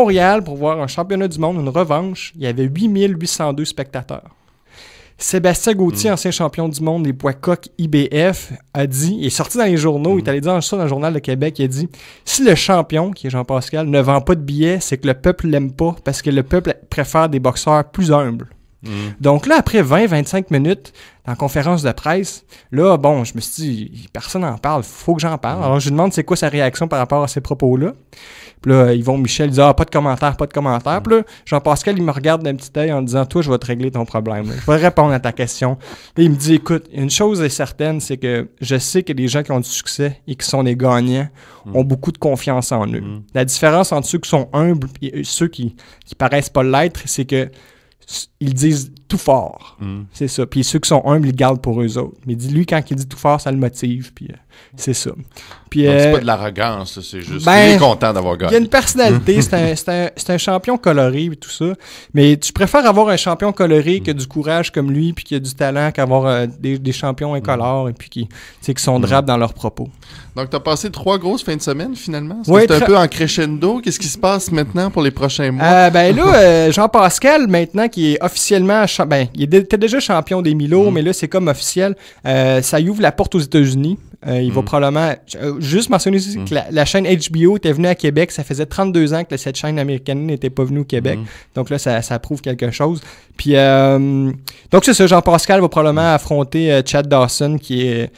Montréal pour voir un championnat du monde, une revanche, il y avait 8802 spectateurs. Sébastien Gauthier, hmm. ancien champion du monde des poids coques IBF, a dit, il est sorti dans les journaux, il est hmm. allé dire ça dans le journal de Québec, il a dit Si le champion, qui est Jean-Pascal, ne vend pas de billets, c'est que le peuple l'aime pas parce que le peuple préfère des boxeurs plus humbles. Hmm. Donc là, après 20-25 minutes, en conférence de presse, là, bon, je me suis dit, personne n'en parle, faut que j'en parle. Alors, je demande c'est quoi sa réaction par rapport à ces propos-là. Puis là, Yvon Michel dit Ah, pas de commentaire, pas de commentaire. Puis là, Jean-Pascal, il me regarde d'un petit œil en disant Toi, je vais te régler ton problème. Je vais répondre à ta question. il me dit Écoute, une chose est certaine, c'est que je sais que les gens qui ont du succès et qui sont des gagnants hmm. ont beaucoup de confiance en eux. Hmm. La différence entre ceux qui sont humbles et ceux qui, qui paraissent pas l'être, c'est que ils disent tout fort. Hmm. C'est ça. Puis ceux qui sont humbles, ils gardent pour eux autres. Mais dis-lui, quand il dit tout fort, ça le motive. Puis. Euh, c'est ça. Puis, c'est euh, pas de l'arrogance, c'est juste. Ben, il est content d'avoir gagné. Il a une personnalité, c'est un, c'est c'est un champion coloré et tout ça. Mais tu préfères avoir un champion coloré qui a du courage comme lui, puis qui a du talent, qu'avoir euh, des, des, champions incolores mm. et puis qui, qui sont drapes mm. dans leurs propos. Donc, tu as passé trois grosses fins de semaine finalement. C'est un peu en crescendo. Qu'est-ce qui se passe maintenant pour les prochains mois? Euh, ben là, Jean-Pascal, maintenant, qui est officiellement. Cha- ben, il était déjà champion des Milo, mm. mais là, c'est comme officiel. ça y ouvre la porte aux États-Unis. il il va mm. probablement. Euh, juste mentionner que mm. la, chaîne HBO était venue à Québec. Ça faisait 32 ans que cette chaîne américaine n'était pas venue au Québec. Mm. Donc là, ça, prouve quelque chose. Puis, euh, donc c'est ça. Jean-Pascal va probablement affronter euh, Chad Dawson, qui est,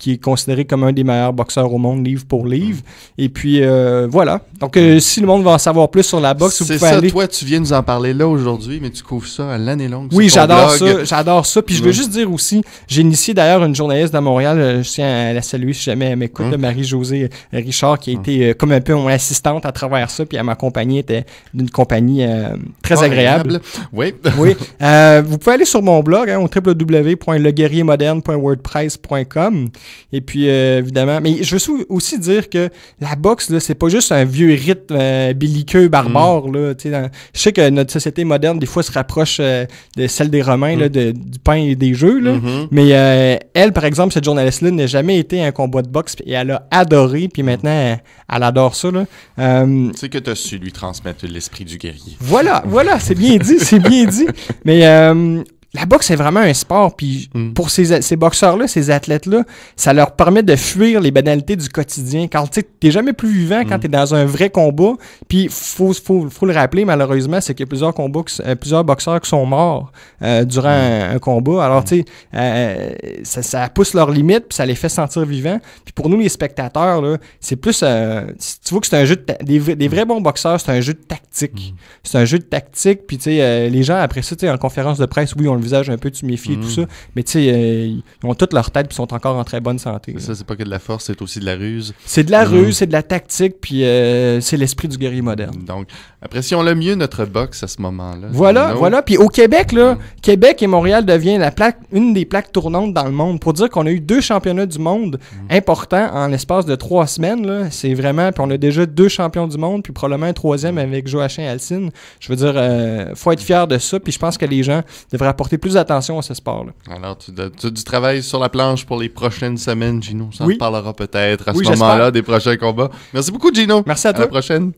qui est considéré comme un des meilleurs boxeurs au monde, livre pour livre. Et puis, euh, voilà. Donc, euh, si le monde veut en savoir plus sur la boxe, vous pouvez ça, toi, tu viens nous en parler là aujourd'hui, mais tu couvres ça à l'année longue. Oui, j'adore ça. J'adore ça. Puis, je veux juste dire aussi, j'ai initié d'ailleurs une journaliste de Montréal, euh, je tiens à la saluer si jamais elle m'écoute, hein? Marie-Josée Richard, qui a hein? été comme un peu mon assistante à travers ça. Puis, elle m'a elle était d'une compagnie très agréable. Oui. oui. vous pouvez aller sur mon blog, hein, www.leguerriermoderne.wordpress.com. Et puis, euh, évidemment, mais je veux aussi dire que la boxe, c'est pas juste un vieux rite euh, belliqueux, barbare. Mm. là tu je sais que notre société moderne, des fois, se rapproche euh, de celle des Romains, mm. du pain et des jeux. Là. Mm-hmm. Mais euh, elle, par exemple, cette journaliste-là, n'a jamais été un combat de boxe et elle a adoré. Puis maintenant, elle, adore ça. tu sais que tu as su lui transmettre l'esprit du guerrier. Voilà, voilà, c'est bien dit, c'est bien dit. Mais la boxe, c'est vraiment un sport. Puis mm. pour ces, boxeurs-là, ces athlètes-là, ça leur permet de fuir les banalités du quotidien. Quand tu n'es jamais plus vivant quand mm. tu es dans un vrai combat. Puis faut, faut, le rappeler, malheureusement, c'est qu'il y a plusieurs, combats euh, plusieurs boxeurs qui sont morts euh, durant mm. un, combat. Alors, tu sais, euh, ça, pousse leurs limites, puis ça les fait sentir vivants. Puis pour nous, les spectateurs, c'est plus. tu vois que c'est un jeu de des, vrais bons boxeurs, c'est un jeu de tactique. C'est un jeu de tactique. Puis, tu sais, les gens, après ça, en conférence de presse, oui, on visage un peu tuméfié, tout mm. ça. Mais tu sais, euh, ils ont toutes leur tête puis sont encore en très bonne santé. Ça, c'est pas que de la force, c'est aussi de la ruse. C'est de la mm. ruse, c'est de la tactique, puis euh, c'est l'esprit du guerrier moderne. Donc, apprécions le mieux notre boxe à ce moment-là. Voilà, voilà. Puis au Québec, là, mm. Québec et Montréal deviennent la plaque, une des plaques tournantes dans le monde. Pour dire qu'on a eu deux championnats du monde importants en l'espace de trois semaines, c'est vraiment. Puis on a déjà deux champions du monde, puis probablement un troisième avec Joachim Alcine. Je veux dire, il euh, faut être fier de ça. Puis je pense que les gens devraient apporter Fais plus attention à ce sport-là. Alors, tu, as du travail sur la planche pour les prochaines semaines, Gino. Ça en parlera peut-être à ce moment-là des prochains combats. Merci beaucoup, Gino. Merci à toi. À la prochaine.